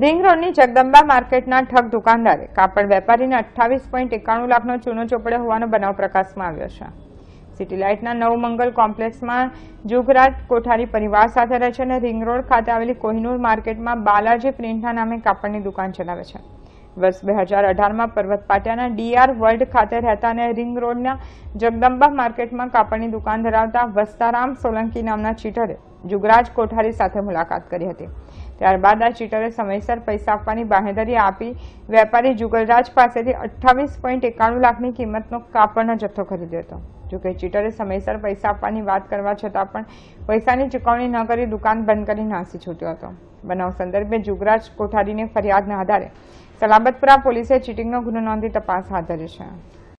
ring રોડની જગદંબા માર્કેટના ઠગ દુકાનદારે કાપડ વેપારીને અઠ્ઠાવીસ પોઈન્ટ એકાણું લાખનો ચૂનો ચોપડ્યો હોવાનો બનાવ પ્રકાશમાં આવ્યો છે સિટી લાઇટના નવમંગલ કોમ્પ્લેક્સમાં જુગરાજ કોઠારી પરિવાર સાથે રહે છે અને રિંગ રોડ ખાતે આવેલી કોહિનુર માર્કેટમાં બાલાજી પ્રિન્ટના નામે કાપડની દુકાન ચલાવે છે વર્ષ બે હજાર અઢારમાં પર્વત પાટિયાના ડીઆર વર્લ્ડ ખાતે રહેતા અને રિંગ રોડના જગદંબા માર્કેટમાં કાપડની દુકાન ધરાવતા વસ્તારામ સોલંકી નામના ચીટરે જુગરાજ કોઠારી સાથે મુલાકાત કરી હતી ત્યારબાદ આ ચીટરે સમયસર પૈસા આપવાની બાંહેધરી આપી વેપારી જુગલરાજ પાસેથી અઠ્ઠાવીસ પોઈન્ટ એકાણું લાખની કિંમતનો કાપડનો જથ્થો ખરીદ્યો હતો જોકે ચીટરે સમયસર પૈસા આપવાની વાત કરવા છતાં પણ પૈસાની ચુકવણી ન કરી દુકાન બંધ કરી નાસી છૂટ્યો હતો બનાવ સંદર્ભે જુગરાજ કોઠારીને ફરિયાદના આધારે સલાબતપુરા પોલીસે ચીટિંગનો ગુનો નોંધી તપાસ હાથ ધરી છે